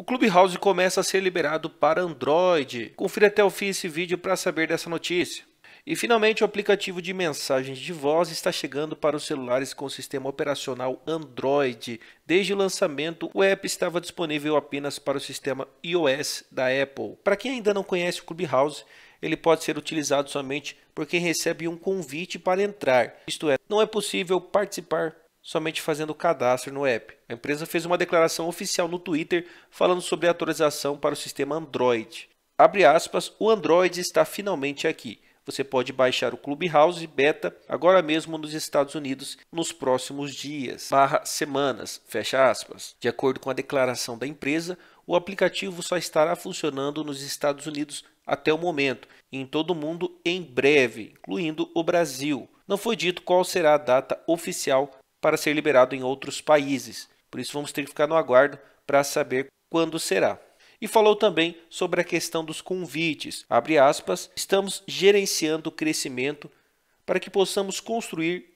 o Clubhouse começa a ser liberado para Android. Confira até o fim esse vídeo para saber dessa notícia. E finalmente o aplicativo de mensagens de voz está chegando para os celulares com sistema operacional Android. Desde o lançamento, o app estava disponível apenas para o sistema iOS da Apple. Para quem ainda não conhece o Clubhouse, ele pode ser utilizado somente por quem recebe um convite para entrar. Isto é, não é possível participar somente fazendo o cadastro no app. A empresa fez uma declaração oficial no Twitter falando sobre a atualização para o sistema Android. Abre aspas, o Android está finalmente aqui. Você pode baixar o Clubhouse Beta agora mesmo nos Estados Unidos nos próximos dias, barra semanas, fecha aspas. De acordo com a declaração da empresa, o aplicativo só estará funcionando nos Estados Unidos até o momento, e em todo o mundo em breve, incluindo o Brasil. Não foi dito qual será a data oficial para ser liberado em outros países. Por isso vamos ter que ficar no aguardo para saber quando será. E falou também sobre a questão dos convites. Abre aspas, estamos gerenciando o crescimento para que possamos construir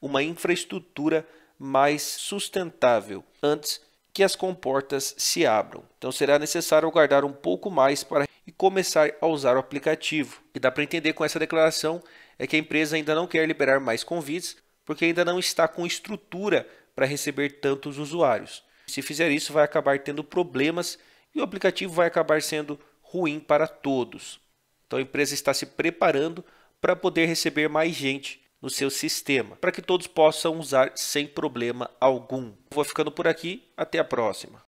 uma infraestrutura mais sustentável antes que as comportas se abram. Então será necessário aguardar um pouco mais para e começar a usar o aplicativo. E dá para entender com essa declaração é que a empresa ainda não quer liberar mais convites, porque ainda não está com estrutura para receber tantos usuários. Se fizer isso, vai acabar tendo problemas e o aplicativo vai acabar sendo ruim para todos. Então a empresa está se preparando para poder receber mais gente no seu sistema, para que todos possam usar sem problema algum. Vou ficando por aqui, até a próxima.